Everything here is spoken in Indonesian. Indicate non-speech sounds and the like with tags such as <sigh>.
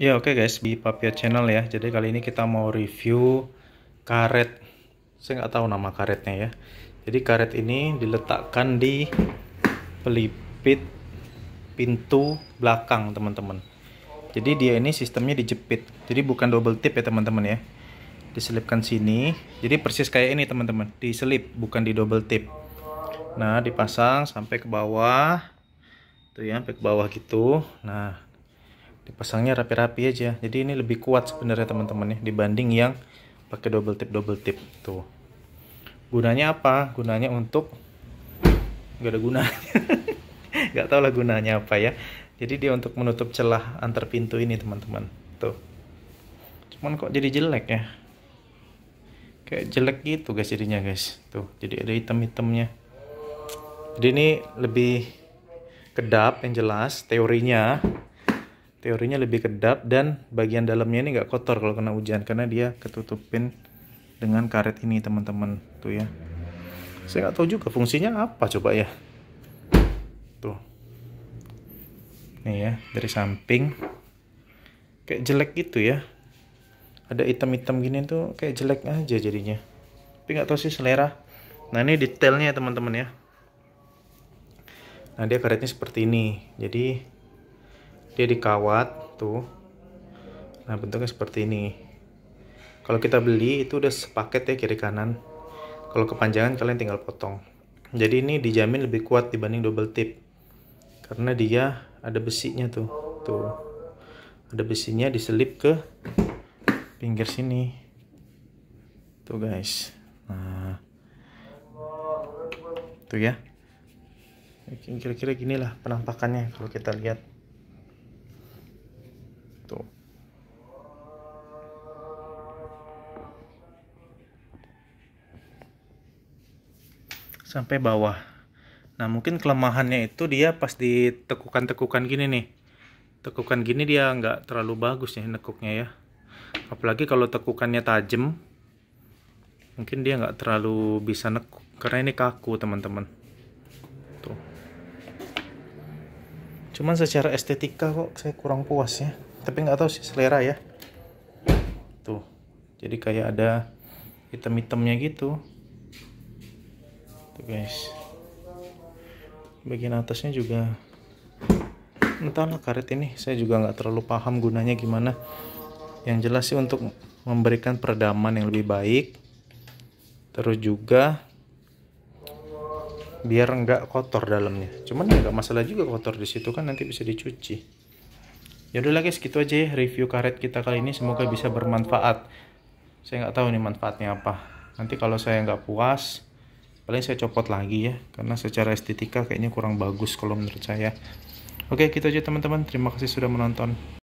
Ya oke okay guys, di Papia Channel ya. Jadi kali ini kita mau review karet. Saya nggak tahu nama karetnya ya. Jadi karet ini diletakkan di pelipit pintu belakang teman-teman. Jadi dia ini sistemnya dijepit. Jadi bukan double tip ya teman-teman ya. Diselipkan sini. Jadi persis kayak ini teman-teman. Diselip bukan di double tip. Nah dipasang sampai ke bawah. Tuh ya sampai ke bawah gitu. Nah dipasangnya rapi-rapi aja jadi ini lebih kuat sebenarnya teman-teman ya dibanding yang pakai double tip double tip tuh gunanya apa gunanya untuk gak ada gunanya <laughs> nggak tau lah gunanya apa ya jadi dia untuk menutup celah antar pintu ini teman-teman tuh cuman kok jadi jelek ya kayak jelek gitu guys jadinya guys tuh jadi ada item-itemnya. jadi ini lebih kedap yang jelas teorinya teorinya lebih kedap dan bagian dalamnya ini nggak kotor kalau kena hujan karena dia ketutupin dengan karet ini teman-teman tuh ya saya nggak tahu juga fungsinya apa coba ya tuh nih ya dari samping kayak jelek gitu ya ada item-item gini tuh kayak jelek aja jadinya tapi nggak tahu sih selera nah ini detailnya teman-teman ya nah dia karetnya seperti ini jadi dia dikawat tuh nah bentuknya seperti ini kalau kita beli itu udah sepaket ya kiri kanan kalau kepanjangan kalian tinggal potong jadi ini dijamin lebih kuat dibanding double tip karena dia ada besinya tuh tuh ada besinya diselip ke pinggir sini tuh guys nah tuh ya kira-kira gini lah penampakannya kalau kita lihat gitu. Sampai bawah. Nah, mungkin kelemahannya itu dia pas ditekukan-tekukan gini nih. Tekukan gini dia nggak terlalu bagus nih ya nekuknya ya. Apalagi kalau tekukannya tajam, mungkin dia nggak terlalu bisa nekuk karena ini kaku teman-teman cuman secara estetika kok saya kurang puas ya tapi nggak tahu sih selera ya tuh jadi kayak ada item-itemnya gitu tuh guys bagian atasnya juga entahlah karet ini saya juga nggak terlalu paham gunanya gimana yang jelas sih untuk memberikan peredaman yang lebih baik terus juga biar nggak kotor dalamnya cuman ya nggak masalah juga kotor di situ kan nanti bisa dicuci Yaudah lah guys, gitu aja ya review karet kita kali ini. Semoga bisa bermanfaat. Saya nggak tahu nih manfaatnya apa. Nanti kalau saya nggak puas, paling saya copot lagi ya. Karena secara estetika kayaknya kurang bagus kalau menurut saya. Oke, gitu aja teman-teman. Terima kasih sudah menonton.